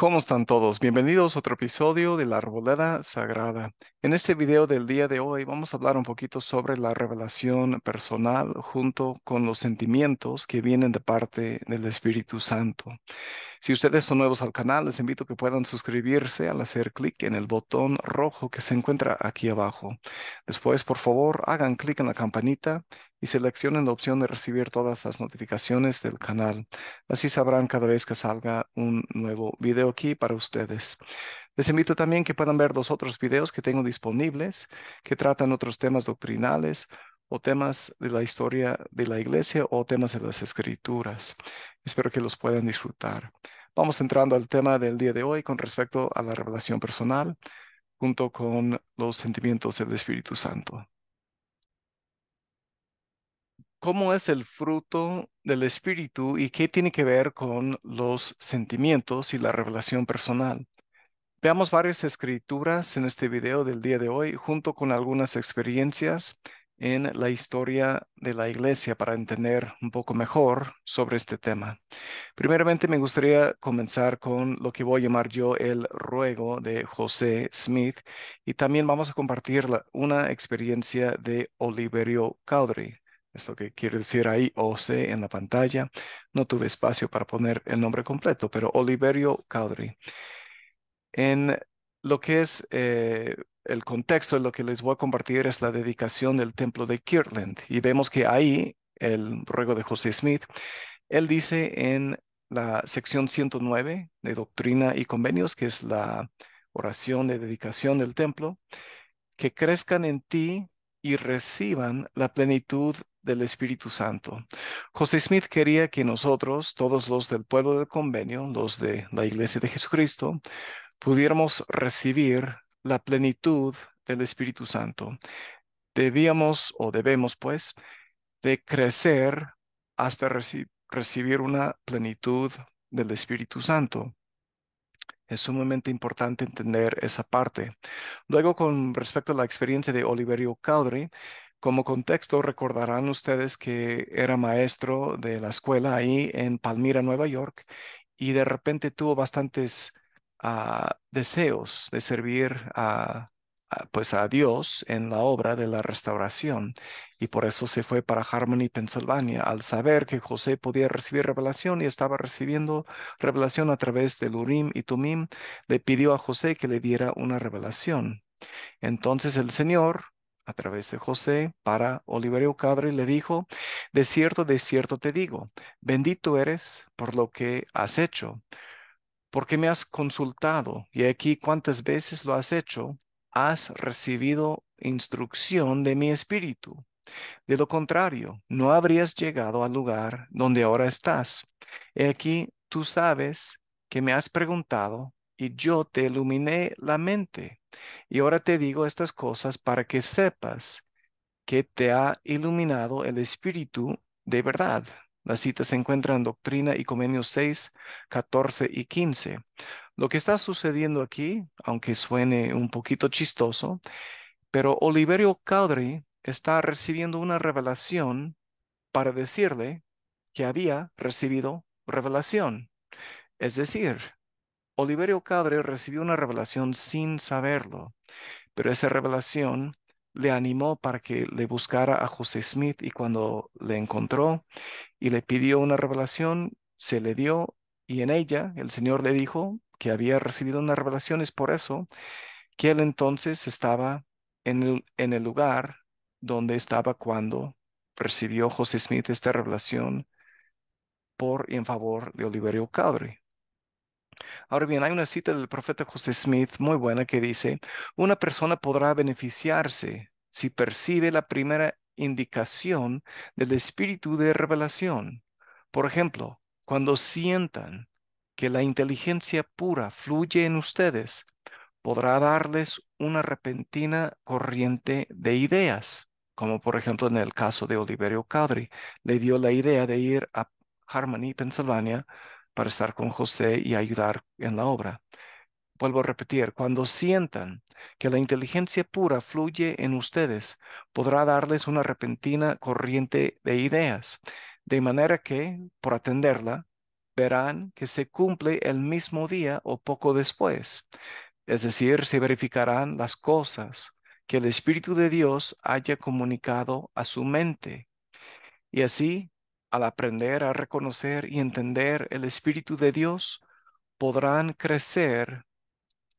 ¿Cómo están todos? Bienvenidos a otro episodio de La Arboleda Sagrada. En este video del día de hoy vamos a hablar un poquito sobre la revelación personal junto con los sentimientos que vienen de parte del Espíritu Santo. Si ustedes son nuevos al canal, les invito a que puedan suscribirse al hacer clic en el botón rojo que se encuentra aquí abajo. Después, por favor, hagan clic en la campanita y seleccionen la opción de recibir todas las notificaciones del canal. Así sabrán cada vez que salga un nuevo video aquí para ustedes. Les invito también que puedan ver dos otros videos que tengo disponibles que tratan otros temas doctrinales o temas de la historia de la iglesia o temas de las escrituras. Espero que los puedan disfrutar. Vamos entrando al tema del día de hoy con respecto a la revelación personal junto con los sentimientos del Espíritu Santo cómo es el fruto del espíritu y qué tiene que ver con los sentimientos y la revelación personal. Veamos varias escrituras en este video del día de hoy junto con algunas experiencias en la historia de la iglesia para entender un poco mejor sobre este tema. Primeramente me gustaría comenzar con lo que voy a llamar yo el ruego de José Smith y también vamos a compartir una experiencia de Oliverio Caudry es lo que quiere decir ahí, OC en la pantalla. No tuve espacio para poner el nombre completo, pero Oliverio Caudry. En lo que es eh, el contexto, de lo que les voy a compartir es la dedicación del templo de Kirtland. Y vemos que ahí, el ruego de José Smith, él dice en la sección 109 de Doctrina y Convenios, que es la oración de dedicación del templo, que crezcan en ti y reciban la plenitud del Espíritu Santo. José Smith quería que nosotros, todos los del pueblo del convenio, los de la Iglesia de Jesucristo, pudiéramos recibir la plenitud del Espíritu Santo. Debíamos o debemos, pues, de crecer hasta recibir una plenitud del Espíritu Santo. Es sumamente importante entender esa parte. Luego, con respecto a la experiencia de Oliverio Cowdery, como contexto, recordarán ustedes que era maestro de la escuela ahí en Palmira, Nueva York, y de repente tuvo bastantes ah, deseos de servir a, pues a Dios en la obra de la restauración. Y por eso se fue para Harmony, Pensilvania, al saber que José podía recibir revelación y estaba recibiendo revelación a través del Urim y Tumim, le pidió a José que le diera una revelación. Entonces el Señor a través de José para Oliverio Cadre le dijo, de cierto, de cierto te digo, bendito eres por lo que has hecho, porque me has consultado y aquí cuántas veces lo has hecho, has recibido instrucción de mi espíritu. De lo contrario, no habrías llegado al lugar donde ahora estás. Y aquí, tú sabes que me has preguntado y yo te iluminé la mente. Y ahora te digo estas cosas para que sepas que te ha iluminado el Espíritu de verdad. La cita se encuentra en Doctrina y Comenios 6, 14 y 15. Lo que está sucediendo aquí, aunque suene un poquito chistoso, pero Oliverio Caudry está recibiendo una revelación para decirle que había recibido revelación. Es decir, Oliverio Cadre recibió una revelación sin saberlo, pero esa revelación le animó para que le buscara a José Smith y cuando le encontró y le pidió una revelación, se le dio y en ella el Señor le dijo que había recibido una revelación, es por eso que él entonces estaba en el, lugar donde estaba cuando recibió José Smith esta revelación por y en favor de Oliverio Cadre. Ahora bien, hay una cita del profeta José Smith muy buena que dice, una persona podrá beneficiarse si percibe la primera indicación del espíritu de revelación. Por ejemplo, cuando sientan que la inteligencia pura fluye en ustedes, podrá darles una repentina corriente de ideas, como por ejemplo en el caso de Oliverio Cadri, le dio la idea de ir a Harmony, Pensilvania, para estar con José y ayudar en la obra. Vuelvo a repetir, cuando sientan que la inteligencia pura fluye en ustedes, podrá darles una repentina corriente de ideas, de manera que, por atenderla, verán que se cumple el mismo día o poco después. Es decir, se verificarán las cosas que el Espíritu de Dios haya comunicado a su mente. Y así al aprender a reconocer y entender el Espíritu de Dios, podrán crecer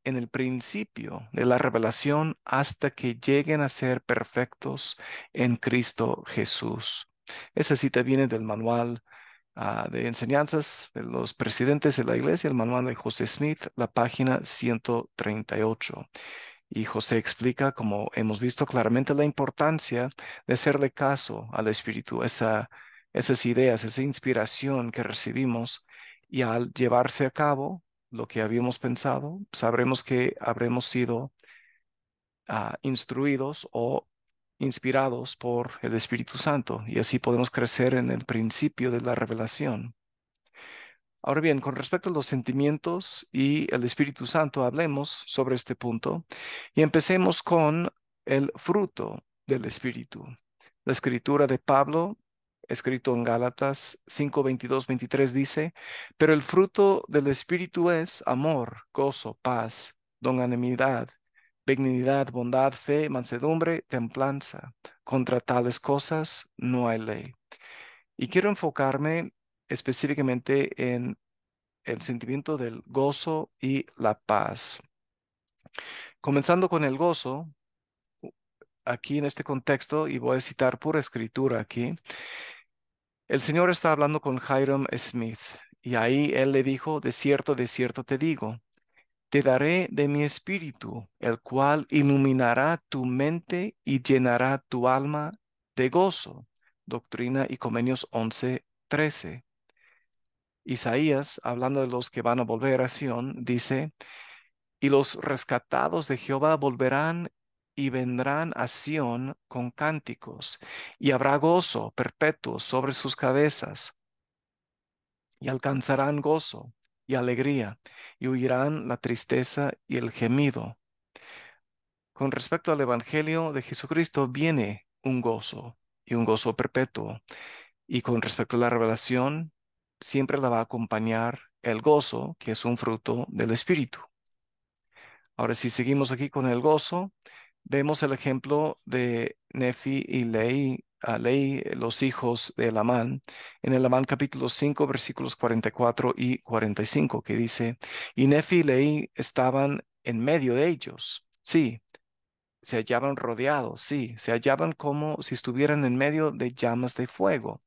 en el principio de la revelación hasta que lleguen a ser perfectos en Cristo Jesús. Esa cita viene del manual ah, de enseñanzas de los presidentes de la iglesia, el manual de José Smith, la página 138. Y José explica, como hemos visto claramente, la importancia de hacerle caso al Espíritu, esa esas ideas, esa inspiración que recibimos y al llevarse a cabo lo que habíamos pensado, sabremos que habremos sido ah, instruidos o inspirados por el Espíritu Santo y así podemos crecer en el principio de la revelación. Ahora bien, con respecto a los sentimientos y el Espíritu Santo, hablemos sobre este punto y empecemos con el fruto del Espíritu. La escritura de Pablo escrito en Gálatas 5, 22, 23 dice, pero el fruto del Espíritu es amor, gozo, paz, donanimidad, benignidad, bondad, fe, mansedumbre, templanza. Contra tales cosas no hay ley. Y quiero enfocarme específicamente en el sentimiento del gozo y la paz. Comenzando con el gozo, aquí en este contexto, y voy a citar por escritura aquí, el Señor está hablando con Hiram Smith y ahí él le dijo, de cierto, de cierto te digo, te daré de mi espíritu, el cual iluminará tu mente y llenará tu alma de gozo. Doctrina y Comenios 11, 13. Isaías, hablando de los que van a volver a Sion, dice, y los rescatados de Jehová volverán y vendrán a Sión con cánticos, y habrá gozo perpetuo sobre sus cabezas, y alcanzarán gozo y alegría, y huirán la tristeza y el gemido. Con respecto al Evangelio de Jesucristo viene un gozo y un gozo perpetuo, y con respecto a la revelación, siempre la va a acompañar el gozo, que es un fruto del Espíritu. Ahora, si seguimos aquí con el gozo, Vemos el ejemplo de Nefi y ley a Ley los hijos de Elamán, en el Elamán capítulo 5, versículos 44 y 45, que dice, y Nefi y Lei estaban en medio de ellos, sí, se hallaban rodeados, sí, se hallaban como si estuvieran en medio de llamas de fuego,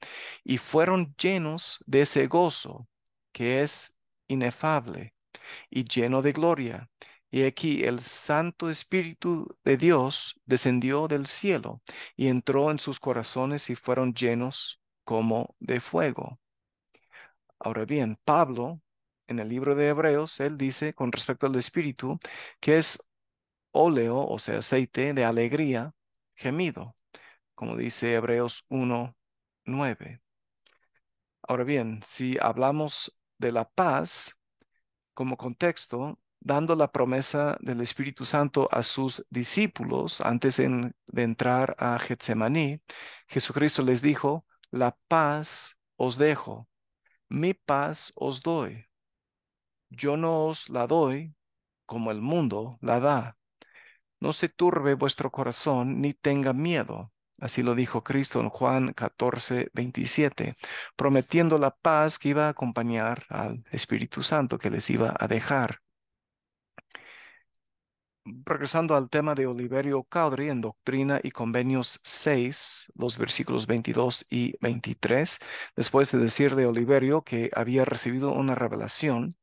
y fueron llenos de ese gozo que es inefable y lleno de gloria, y aquí el Santo Espíritu de Dios descendió del cielo y entró en sus corazones y fueron llenos como de fuego. Ahora bien, Pablo, en el libro de Hebreos, él dice con respecto al Espíritu que es óleo, o sea, aceite de alegría, gemido, como dice Hebreos 1, 9. Ahora bien, si hablamos de la paz como contexto, dando la promesa del Espíritu Santo a sus discípulos antes de entrar a Getsemaní, Jesucristo les dijo, la paz os dejo, mi paz os doy. Yo no os la doy como el mundo la da. No se turbe vuestro corazón ni tenga miedo. Así lo dijo Cristo en Juan 14, 27, prometiendo la paz que iba a acompañar al Espíritu Santo, que les iba a dejar regresando al tema de Oliverio Caudry en Doctrina y Convenios 6, los versículos 22 y 23, después de decir de Oliverio que había recibido una revelación,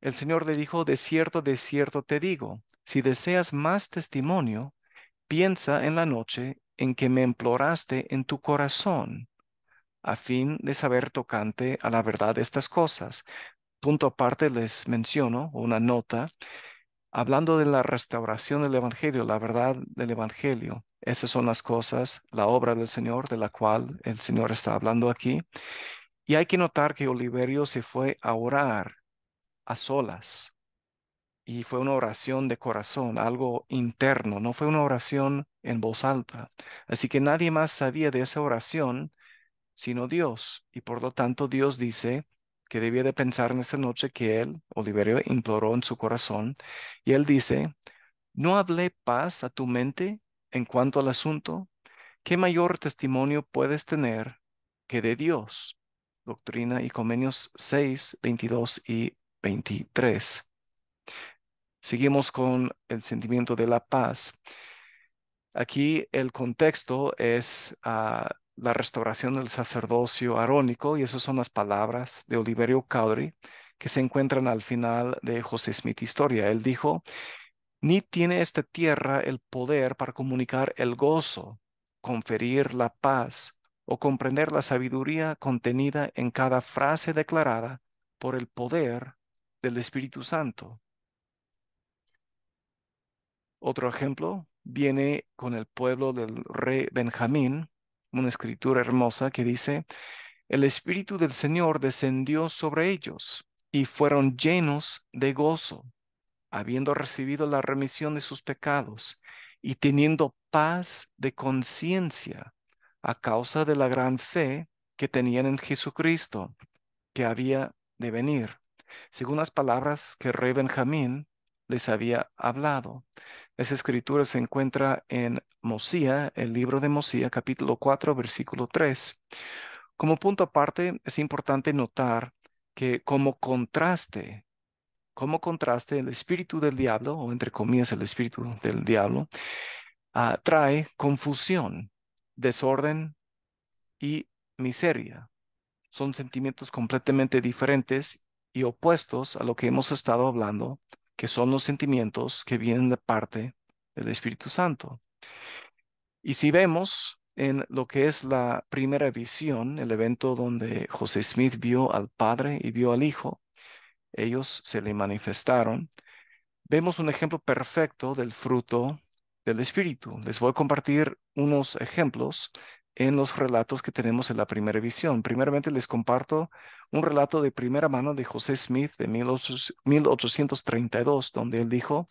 el Señor le dijo, de cierto, de cierto te digo, si deseas más testimonio, piensa en la noche en que me imploraste en tu corazón, a fin de saber tocante a la verdad estas cosas. Punto aparte les menciono una nota hablando de la restauración del Evangelio, la verdad del Evangelio. Esas son las cosas, la obra del Señor, de la cual el Señor está hablando aquí. Y hay que notar que Oliverio se fue a orar a solas. Y fue una oración de corazón, algo interno, no fue una oración en voz alta. Así que nadie más sabía de esa oración sino Dios. Y por lo tanto Dios dice, que debía de pensar en esa noche que él, Oliverio, imploró en su corazón. Y él dice, ¿no hablé paz a tu mente en cuanto al asunto? ¿Qué mayor testimonio puedes tener que de Dios? Doctrina y Convenios 6, 22 y 23. Seguimos con el sentimiento de la paz. Aquí el contexto es ah, la restauración del sacerdocio arónico, y esas son las palabras de Oliverio Cowdery que se encuentran al final de José Smith Historia. Él dijo, ni tiene esta tierra el poder para comunicar el gozo, conferir la paz o comprender la sabiduría contenida en cada frase declarada por el poder del Espíritu Santo. Otro ejemplo viene con el pueblo del rey Benjamín una escritura hermosa que dice, el Espíritu del Señor descendió sobre ellos y fueron llenos de gozo, habiendo recibido la remisión de sus pecados y teniendo paz de conciencia a causa de la gran fe que tenían en Jesucristo, que había de venir. Según las palabras que rey Benjamín les había hablado. Esa escritura se encuentra en Mosía, el libro de Mosía, capítulo 4, versículo 3. Como punto aparte, es importante notar que como contraste, como contraste, el espíritu del diablo, o entre comillas el espíritu del diablo, ah, trae confusión, desorden y miseria. Son sentimientos completamente diferentes y opuestos a lo que hemos estado hablando que son los sentimientos que vienen de parte del Espíritu Santo. Y si vemos en lo que es la primera visión, el evento donde José Smith vio al Padre y vio al Hijo, ellos se le manifestaron, vemos un ejemplo perfecto del fruto del Espíritu. Les voy a compartir unos ejemplos en los relatos que tenemos en la primera visión. Primeramente les comparto un relato de primera mano de José Smith de 1832, donde él dijo,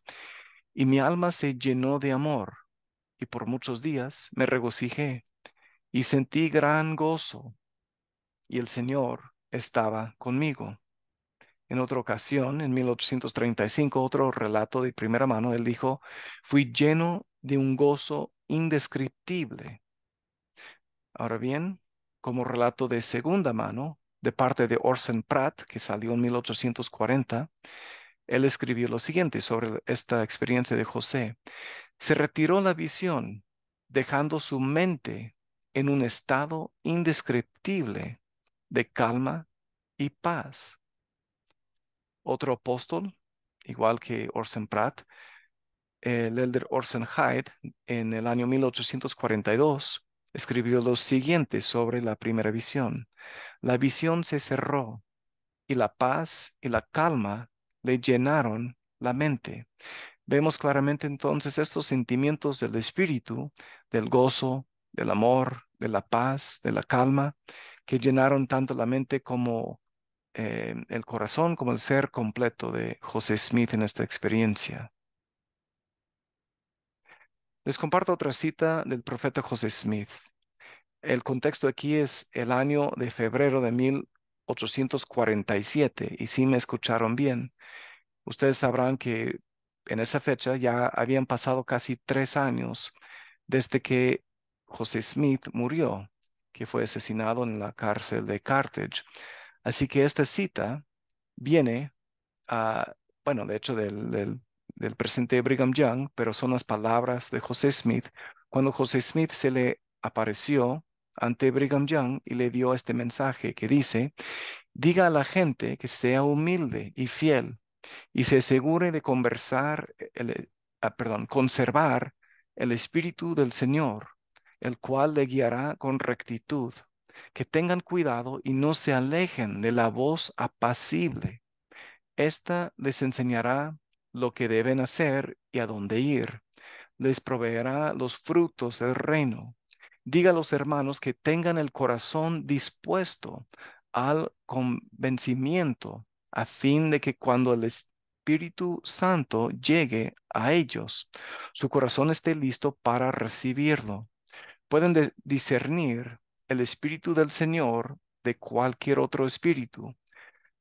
y mi alma se llenó de amor, y por muchos días me regocijé, y sentí gran gozo, y el Señor estaba conmigo. En otra ocasión, en 1835, otro relato de primera mano, él dijo, fui lleno de un gozo indescriptible Ahora bien, como relato de segunda mano, de parte de Orson Pratt, que salió en 1840, él escribió lo siguiente sobre esta experiencia de José. Se retiró la visión, dejando su mente en un estado indescriptible de calma y paz. Otro apóstol, igual que Orson Pratt, el elder Orson Hyde, en el año 1842, escribió lo siguiente sobre la primera visión. La visión se cerró y la paz y la calma le llenaron la mente. Vemos claramente entonces estos sentimientos del espíritu, del gozo, del amor, de la paz, de la calma, que llenaron tanto la mente como eh, el corazón, como el ser completo de José Smith en esta experiencia. Les comparto otra cita del profeta José Smith. El contexto aquí es el año de febrero de 1847, y si me escucharon bien, ustedes sabrán que en esa fecha ya habían pasado casi tres años desde que José Smith murió, que fue asesinado en la cárcel de Carthage. Así que esta cita viene, a, bueno, de hecho del del presente Brigham Young, pero son las palabras de José Smith, cuando José Smith se le apareció ante Brigham Young y le dio este mensaje que dice, diga a la gente que sea humilde y fiel y se asegure de conversar, eh, ah, perdón, conservar el espíritu del Señor, el cual le guiará con rectitud. Que tengan cuidado y no se alejen de la voz apacible. Esta les enseñará lo que deben hacer y a dónde ir. Les proveerá los frutos del reino. Diga a los hermanos que tengan el corazón dispuesto al convencimiento a fin de que cuando el Espíritu Santo llegue a ellos, su corazón esté listo para recibirlo. Pueden discernir el Espíritu del Señor de cualquier otro espíritu,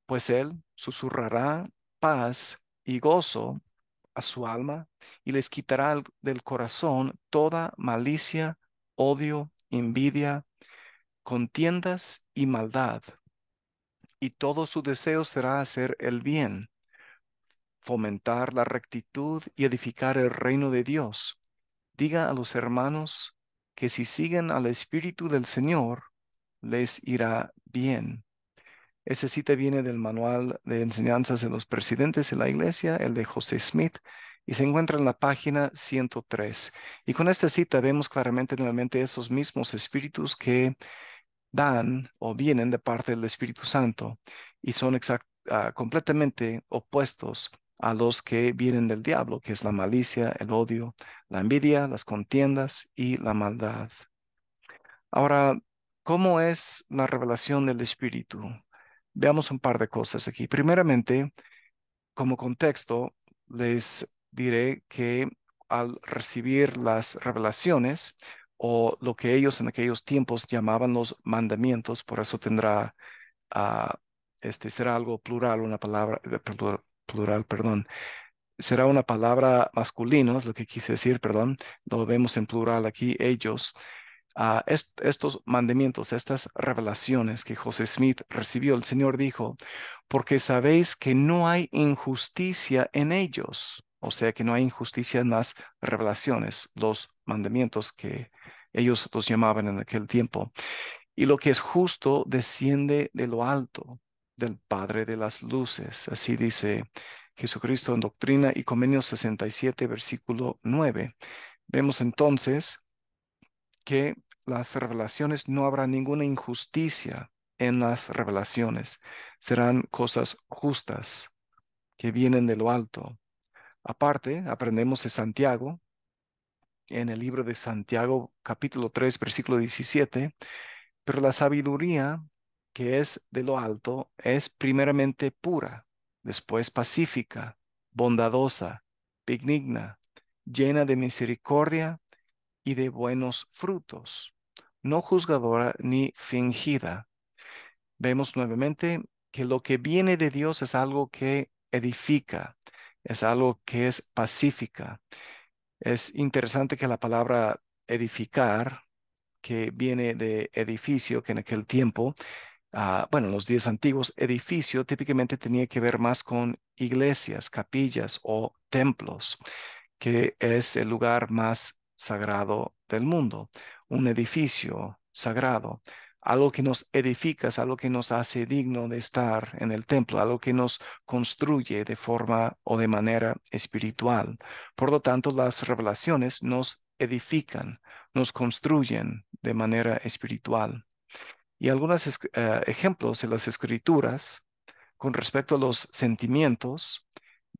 pues Él susurrará paz y gozo a su alma y les quitará del corazón toda malicia, odio, envidia, contiendas y maldad. Y todo su deseo será hacer el bien, fomentar la rectitud y edificar el reino de Dios. Diga a los hermanos que si siguen al Espíritu del Señor, les irá bien. Esa cita viene del manual de enseñanzas de los presidentes de la iglesia, el de José Smith, y se encuentra en la página 103. Y con esta cita vemos claramente nuevamente esos mismos espíritus que dan o vienen de parte del Espíritu Santo y son ah, completamente opuestos a los que vienen del diablo, que es la malicia, el odio, la envidia, las contiendas y la maldad. Ahora, ¿cómo es la revelación del Espíritu? Veamos un par de cosas aquí. Primeramente, como contexto, les diré que al recibir las revelaciones o lo que ellos en aquellos tiempos llamaban los mandamientos, por eso tendrá, ah, este, será algo plural, una palabra, eh, plural, perdón, será una palabra masculino, es lo que quise decir, perdón, lo vemos en plural aquí, ellos, estos mandamientos, estas revelaciones que José Smith recibió, el Señor dijo, porque sabéis que no hay injusticia en ellos, o sea que no hay injusticia en las revelaciones, los mandamientos que ellos los llamaban en aquel tiempo. Y lo que es justo desciende de lo alto, del Padre de las Luces. Así dice Jesucristo en Doctrina y Convenio 67, versículo 9. Vemos entonces que las revelaciones, no habrá ninguna injusticia en las revelaciones. Serán cosas justas que vienen de lo alto. Aparte, aprendemos de Santiago, en el libro de Santiago capítulo 3, versículo 17, pero la sabiduría que es de lo alto es primeramente pura, después pacífica, bondadosa, benigna, llena de misericordia y de buenos frutos, no juzgadora ni fingida. Vemos nuevamente que lo que viene de Dios es algo que edifica, es algo que es pacífica. Es interesante que la palabra edificar, que viene de edificio, que en aquel tiempo, ah, bueno, en los días antiguos, edificio típicamente tenía que ver más con iglesias, capillas o templos, que es el lugar más sagrado del mundo un edificio sagrado, algo que nos edifica, algo que nos hace digno de estar en el templo, algo que nos construye de forma o de manera espiritual. Por lo tanto, las revelaciones nos edifican, nos construyen de manera espiritual. Y algunos eh, ejemplos en las escrituras con respecto a los sentimientos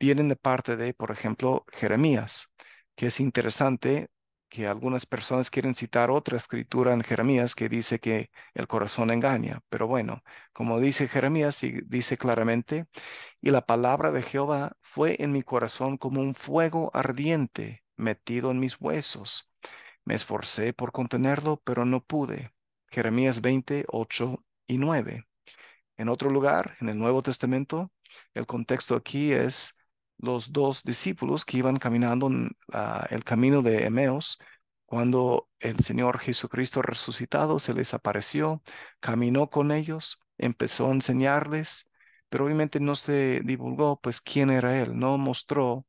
vienen de parte de, por ejemplo, Jeremías, que es interesante que algunas personas quieren citar otra escritura en Jeremías que dice que el corazón engaña. Pero bueno, como dice Jeremías, dice claramente, y la palabra de Jehová fue en mi corazón como un fuego ardiente metido en mis huesos. Me esforcé por contenerlo, pero no pude. Jeremías 20, 8 y 9. En otro lugar, en el Nuevo Testamento, el contexto aquí es los dos discípulos que iban caminando en ah, el camino de Emeos, cuando el Señor Jesucristo resucitado se les apareció, caminó con ellos, empezó a enseñarles, pero obviamente no se divulgó pues quién era Él, no mostró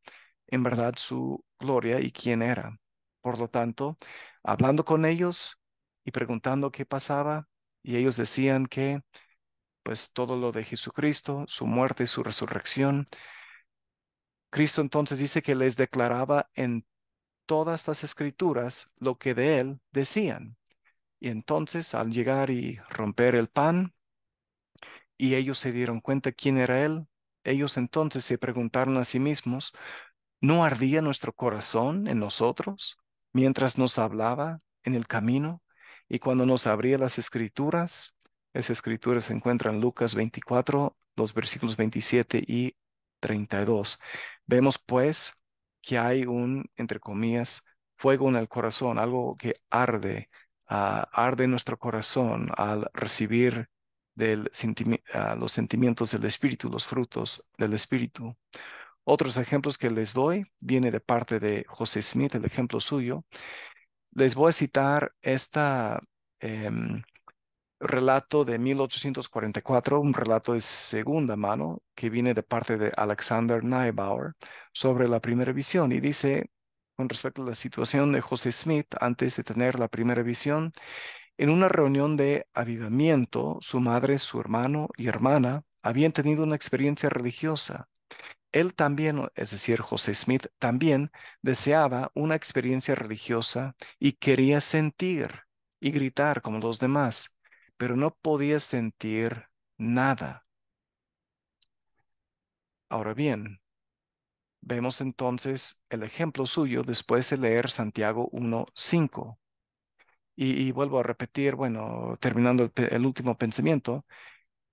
en verdad su gloria y quién era. Por lo tanto, hablando con ellos y preguntando qué pasaba, y ellos decían que pues todo lo de Jesucristo, su muerte y su resurrección, Cristo entonces dice que les declaraba en todas las escrituras lo que de él decían. Y entonces al llegar y romper el pan, y ellos se dieron cuenta quién era él, ellos entonces se preguntaron a sí mismos, ¿no ardía nuestro corazón en nosotros mientras nos hablaba en el camino y cuando nos abría las escrituras? esas escrituras se encuentran en Lucas 24, los versículos 27 y 32. Vemos pues que hay un, entre comillas, fuego en el corazón, algo que arde, ah, arde nuestro corazón al recibir del ah, los sentimientos del Espíritu, los frutos del Espíritu. Otros ejemplos que les doy viene de parte de José Smith, el ejemplo suyo. Les voy a citar esta, em, relato de 1844, un relato de segunda mano que viene de parte de Alexander Neibauer sobre la primera visión y dice con respecto a la situación de José Smith antes de tener la primera visión, en una reunión de avivamiento, su madre, su hermano y hermana habían tenido una experiencia religiosa. Él también, es decir, José Smith también deseaba una experiencia religiosa y quería sentir y gritar como los demás pero no podía sentir nada. Ahora bien, vemos entonces el ejemplo suyo después de leer Santiago 1.5. Y, y vuelvo a repetir, bueno, terminando el, último pensamiento,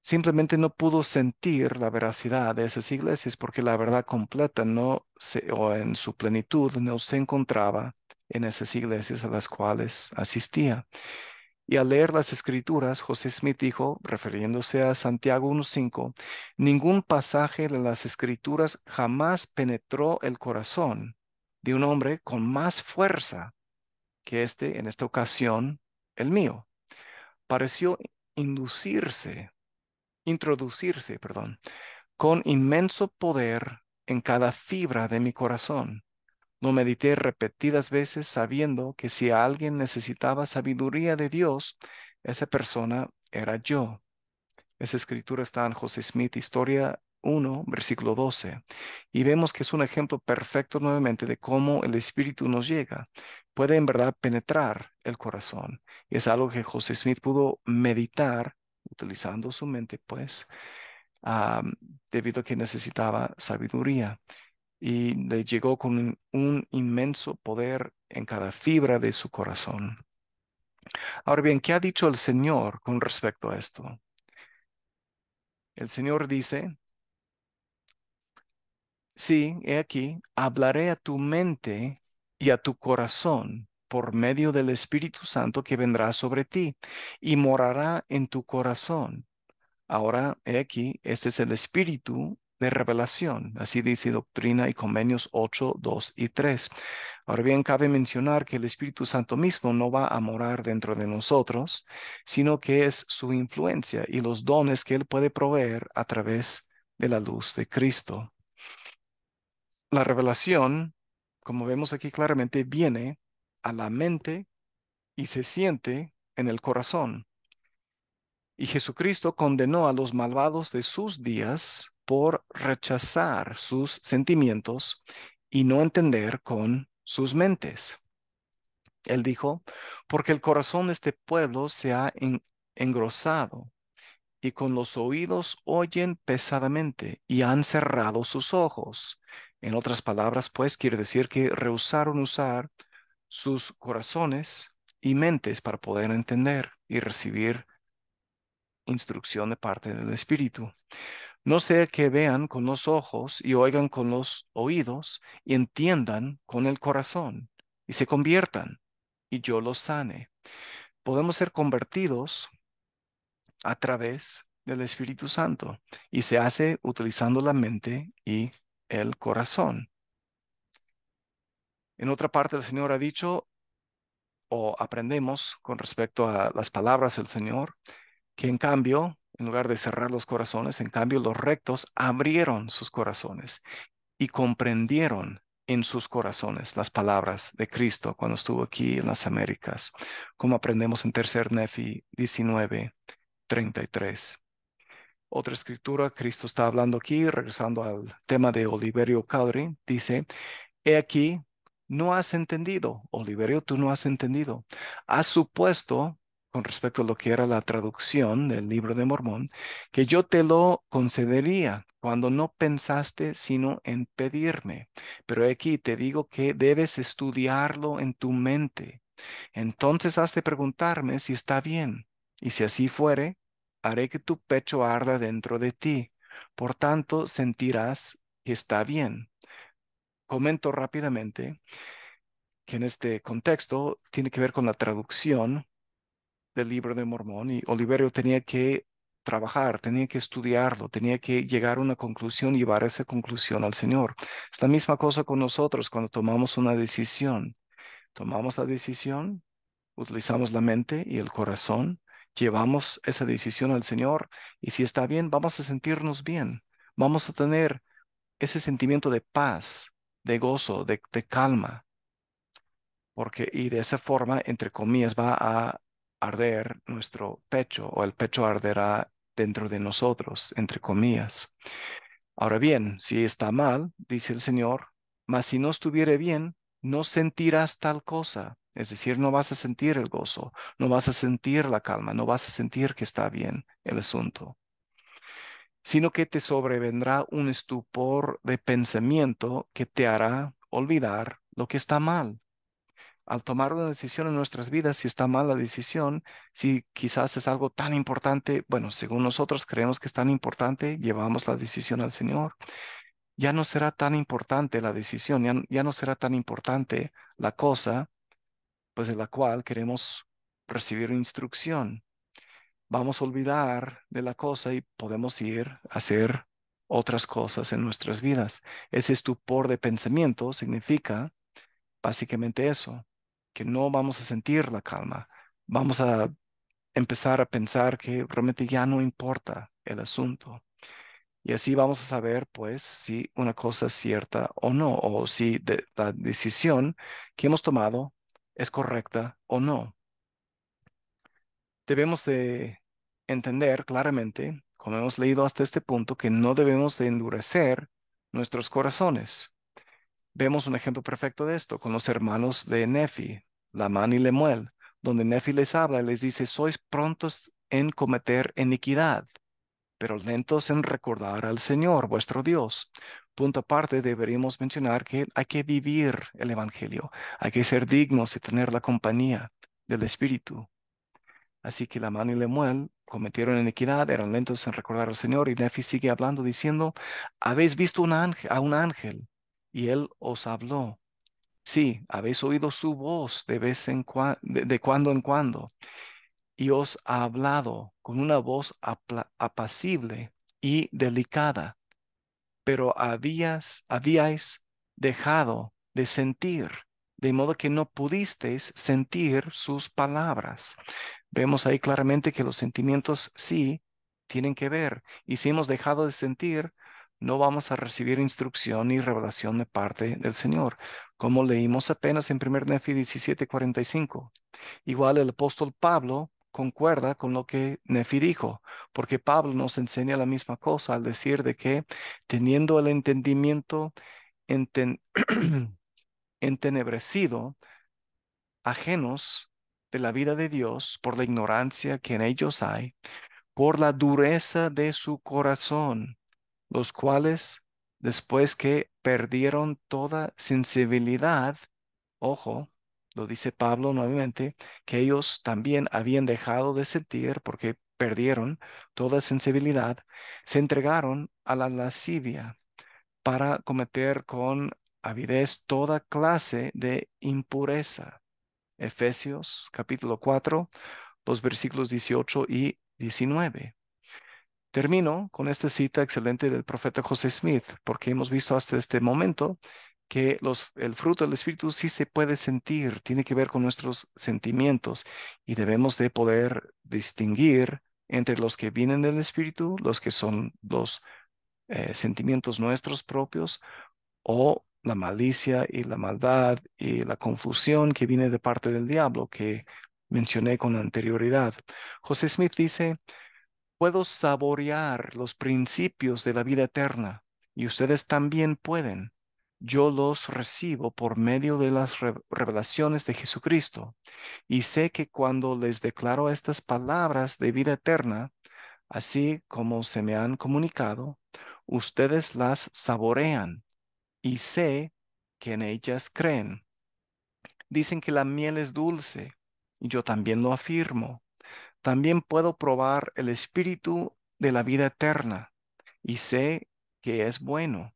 simplemente no pudo sentir la veracidad de esas iglesias porque la verdad completa no se, o en su plenitud no se encontraba en esas iglesias a las cuales asistía. Y al leer las escrituras, José Smith dijo, refiriéndose a Santiago 1.5, ningún pasaje de las escrituras jamás penetró el corazón de un hombre con más fuerza que este, en esta ocasión, el mío. Pareció inducirse, introducirse, perdón, con inmenso poder en cada fibra de mi corazón. No medité repetidas veces sabiendo que si alguien necesitaba sabiduría de Dios, esa persona era yo. Esa escritura está en José Smith, Historia 1, versículo 12. Y vemos que es un ejemplo perfecto nuevamente de cómo el Espíritu nos llega. Puede en verdad penetrar el corazón. Y es algo que José Smith pudo meditar utilizando su mente, pues, debido a que necesitaba sabiduría y le llegó con un, inmenso poder en cada fibra de su corazón. Ahora bien, ¿qué ha dicho el Señor con respecto a esto? El Señor dice, sí, he aquí, hablaré a tu mente y a tu corazón por medio del Espíritu Santo que vendrá sobre ti y morará en tu corazón. Ahora, he aquí, este es el Espíritu de revelación. Así dice Doctrina y Convenios 8, 2 y 3. Ahora bien, cabe mencionar que el Espíritu Santo mismo no va a morar dentro de nosotros, sino que es su influencia y los dones que Él puede proveer a través de la luz de Cristo. La revelación, como vemos aquí claramente, viene a la mente y se siente en el corazón. Y Jesucristo condenó a los malvados de sus días por rechazar sus sentimientos y no entender con sus mentes. Él dijo, porque el corazón de este pueblo se ha engrosado y con los oídos oyen pesadamente y han cerrado sus ojos. En otras palabras, pues, quiere decir que rehusaron usar sus corazones y mentes para poder entender y recibir instrucción de parte del Espíritu no sea que vean con los ojos y oigan con los oídos y entiendan con el corazón y se conviertan y yo los sane. Podemos ser convertidos a través del Espíritu Santo y se hace utilizando la mente y el corazón. En otra parte el Señor ha dicho, o aprendemos con respecto a las palabras del Señor, que en cambio en lugar de cerrar los corazones, en cambio los rectos abrieron sus corazones y comprendieron en sus corazones las palabras de Cristo cuando estuvo aquí en las Américas, como aprendemos en tercer Nefi 19, 33. Otra escritura, Cristo está hablando aquí, regresando al tema de Oliverio Cowdery, dice, he aquí, no has entendido, Oliverio, tú no has entendido, has supuesto con respecto a lo que era la traducción del libro de Mormón, que yo te lo concedería cuando no pensaste sino en pedirme. Pero aquí te digo que debes estudiarlo en tu mente. Entonces has de preguntarme si está bien, y si así fuere, haré que tu pecho arda dentro de ti. Por tanto, sentirás que está bien. Comento rápidamente que en este contexto tiene que ver con la traducción del libro de Mormón y Oliverio tenía que trabajar, tenía que estudiarlo, tenía que llegar a una conclusión y llevar esa conclusión al Señor. Es la misma cosa con nosotros cuando tomamos una decisión. Tomamos la decisión, utilizamos la mente y el corazón, llevamos esa decisión al Señor y si está bien, vamos a sentirnos bien, vamos a tener ese sentimiento de paz, de gozo, de, de calma. Porque, y de esa forma, entre comillas, va a arder nuestro pecho o el pecho arderá dentro de nosotros, entre comillas. Ahora bien, si está mal, dice el Señor, mas si no estuviere bien, no sentirás tal cosa. Es decir, no vas a sentir el gozo, no vas a sentir la calma, no vas a sentir que está bien el asunto, sino que te sobrevendrá un estupor de pensamiento que te hará olvidar lo que está mal al tomar una decisión en nuestras vidas, si está mal la decisión, si quizás es algo tan importante, bueno, según nosotros creemos que es tan importante, llevamos la decisión al Señor. Ya no será tan importante la decisión, ya, no será tan importante la cosa, pues de la cual queremos recibir instrucción. Vamos a olvidar de la cosa y podemos ir a hacer otras cosas en nuestras vidas. Ese estupor de pensamiento significa básicamente eso que no vamos a sentir la calma, vamos a empezar a pensar que realmente ya no importa el asunto. Y así vamos a saber, pues, si una cosa es cierta o no, o si la decisión que hemos tomado es correcta o no. Debemos de entender claramente, como hemos leído hasta este punto, que no debemos de endurecer nuestros corazones. Vemos un ejemplo perfecto de esto con los hermanos de Nefi, Lamán y Lemuel, donde Nefi les habla y les dice, sois prontos en cometer iniquidad, pero lentos en recordar al Señor, vuestro Dios. Punto aparte, deberíamos mencionar que hay que vivir el Evangelio, hay que ser dignos y tener la compañía del Espíritu. Así que Lamán y Lemuel cometieron iniquidad, eran lentos en recordar al Señor, y Nefi sigue hablando diciendo, habéis visto un ángel, a un ángel y él os habló. Sí, habéis oído su voz de vez en de, cuando en cuando, y os ha hablado con una voz apacible y delicada, pero habías, habíais dejado de sentir, de modo que no pudisteis sentir sus palabras. Vemos ahí claramente que los sentimientos sí tienen que ver, y si hemos dejado de sentir, no vamos a recibir instrucción y revelación de parte del Señor, como leímos apenas en 1 Nefi 17:45. Igual el apóstol Pablo concuerda con lo que Nefi dijo, porque Pablo nos enseña la misma cosa al decir de que teniendo el entendimiento entenebrecido, ajenos de la vida de Dios por la ignorancia que en ellos hay, por la dureza de su corazón, los cuales, después que perdieron toda sensibilidad, ojo, lo dice Pablo nuevamente, que ellos también habían dejado de sentir porque perdieron toda sensibilidad, se entregaron a la lascivia para cometer con avidez toda clase de impureza. Efesios capítulo 4, los versículos 18 y 19. Termino con esta cita excelente del profeta José Smith, porque hemos visto hasta este momento que los, el fruto del Espíritu sí se puede sentir, tiene que ver con nuestros sentimientos y debemos de poder distinguir entre los que vienen del Espíritu, los que son los eh, sentimientos nuestros propios, o la malicia y la maldad y la confusión que viene de parte del diablo, que mencioné con anterioridad. José Smith dice, puedo saborear los principios de la vida eterna y ustedes también pueden. Yo los recibo por medio de las revelaciones de Jesucristo y sé que cuando les declaro estas palabras de vida eterna, así como se me han comunicado, ustedes las saborean y sé que en ellas creen. Dicen que la miel es dulce, y yo también lo afirmo también puedo probar el espíritu de la vida eterna y sé que es bueno.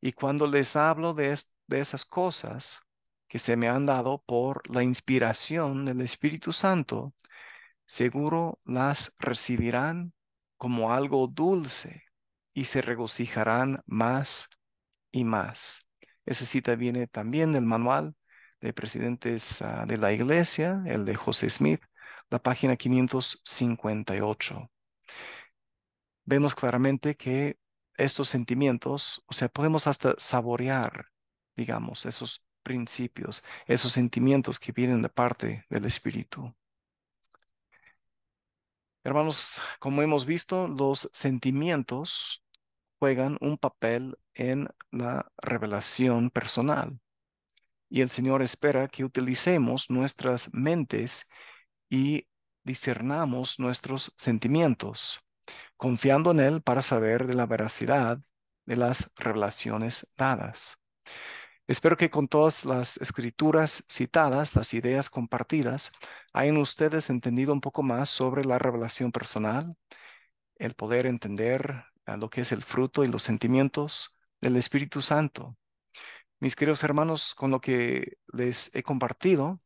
Y cuando les hablo de, de esas cosas que se me han dado por la inspiración del Espíritu Santo, seguro las recibirán como algo dulce y se regocijarán más y más. Esa cita viene también del manual de presidentes ah, de la iglesia, el de José Smith, la página 558. Vemos claramente que estos sentimientos, o sea, podemos hasta saborear, digamos, esos principios, esos sentimientos que vienen de parte del Espíritu. Hermanos, como hemos visto, los sentimientos juegan un papel en la revelación personal. Y el Señor espera que utilicemos nuestras mentes y discernamos nuestros sentimientos, confiando en Él para saber de la veracidad de las revelaciones dadas. Espero que con todas las escrituras citadas, las ideas compartidas, hayan ustedes entendido un poco más sobre la revelación personal, el poder entender lo que es el fruto y los sentimientos del Espíritu Santo. Mis queridos hermanos, con lo que les he compartido,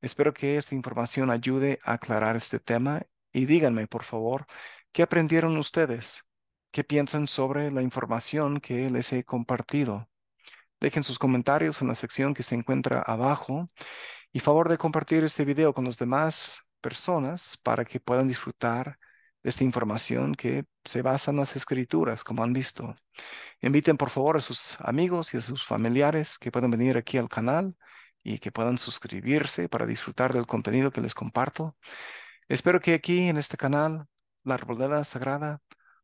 Espero que esta información ayude a aclarar este tema y díganme, por favor, qué aprendieron ustedes, qué piensan sobre la información que les he compartido. Dejen sus comentarios en la sección que se encuentra abajo y favor de compartir este video con las demás personas para que puedan disfrutar de esta información que se basa en las escrituras, como han visto. Inviten por favor a sus amigos y a sus familiares que puedan venir aquí al canal y que puedan suscribirse para disfrutar del contenido que les comparto. Espero que aquí en este canal, La Arboleda Sagrada,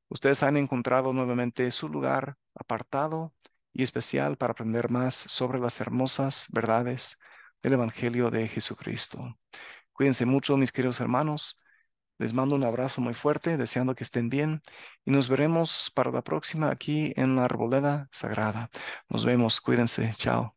ustedes han encontrado nuevamente su lugar apartado y especial para aprender más sobre las hermosas verdades del Evangelio de Jesucristo. Cuídense mucho, mis queridos hermanos. Les mando un abrazo muy fuerte, deseando que estén bien y nos veremos para la próxima aquí en la Arboleda Sagrada. Nos vemos, cuídense, chao.